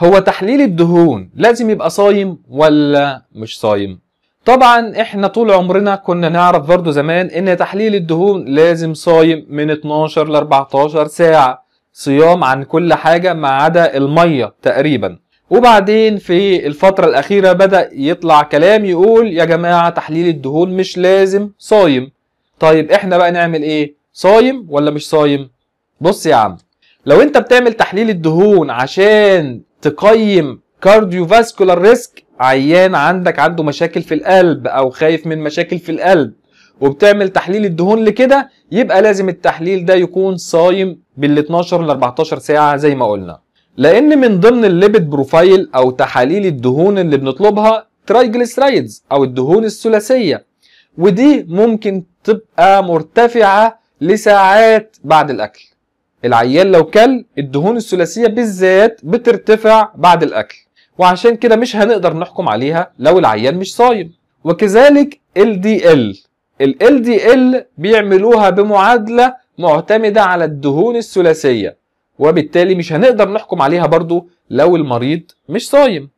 هو تحليل الدهون لازم يبقى صايم ولا مش صايم طبعا احنا طول عمرنا كنا نعرف برضه زمان ان تحليل الدهون لازم صايم من 12 ل 14 ساعه صيام عن كل حاجه ما عدا الميه تقريبا وبعدين في الفترة الأخيرة بدأ يطلع كلام يقول يا جماعة تحليل الدهون مش لازم صايم طيب احنا بقى نعمل ايه صايم ولا مش صايم بص يا عم لو انت بتعمل تحليل الدهون عشان تقيم كارديوفاسكولار ريسك عيان عندك عنده مشاكل في القلب او خايف من مشاكل في القلب وبتعمل تحليل الدهون لكده يبقى لازم التحليل ده يكون صايم بال 12 ل 14 ساعه زي ما قلنا لان من ضمن الليبيد بروفايل او تحاليل الدهون اللي بنطلبها ترايجليسرايدز او الدهون الثلاثيه ودي ممكن تبقى مرتفعه لساعات بعد الاكل العيان لو كل الدهون الثلاثيه بالذات بترتفع بعد الاكل وعشان كده مش هنقدر نحكم عليها لو العيان مش صايم وكذلك ال دي ال ال دي ال بيعملوها بمعادله معتمده على الدهون الثلاثيه وبالتالي مش هنقدر نحكم عليها برضو لو المريض مش صايم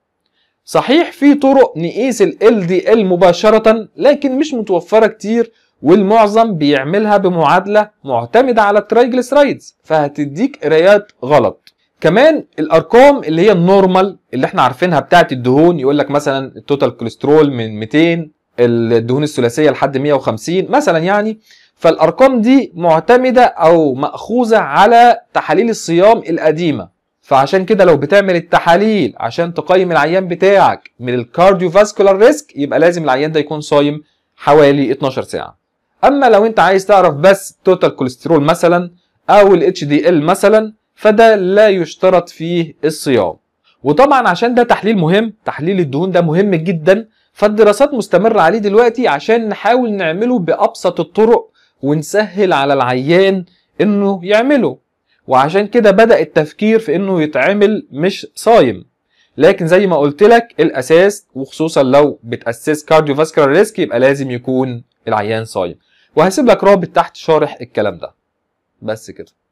صحيح في طرق نقيس ال LDL مباشرة لكن مش متوفرة كتير والمعظم بيعملها بمعادله معتمده على الترايجلسرايدز فهتديك قرايات غلط كمان الارقام اللي هي النورمال اللي احنا عارفينها بتاعه الدهون يقول لك مثلا التوتال كوليسترول من 200 الدهون الثلاثيه لحد 150 مثلا يعني فالارقام دي معتمده او ماخوذه على تحاليل الصيام القديمه فعشان كده لو بتعمل التحاليل عشان تقيم العيان بتاعك من الكارديو فاسكولار ريسك يبقى لازم العيان ده يكون صايم حوالي 12 ساعه اما لو انت عايز تعرف بس توتال كوليسترول مثلا او الاتش دي ال مثلا فده لا يشترط فيه الصيام وطبعا عشان ده تحليل مهم تحليل الدهون ده مهم جدا فالدراسات مستمرة عليه دلوقتي عشان نحاول نعمله بأبسط الطرق ونسهل على العيان انه يعمله وعشان كده بدأ التفكير في انه يتعمل مش صايم لكن زي ما قلت لك الاساس وخصوصا لو بتأسس كارديو فاسكولار ريسك يبقى لازم يكون العيان صايم وهسيب لك رابط تحت شارح الكلام ده بس كده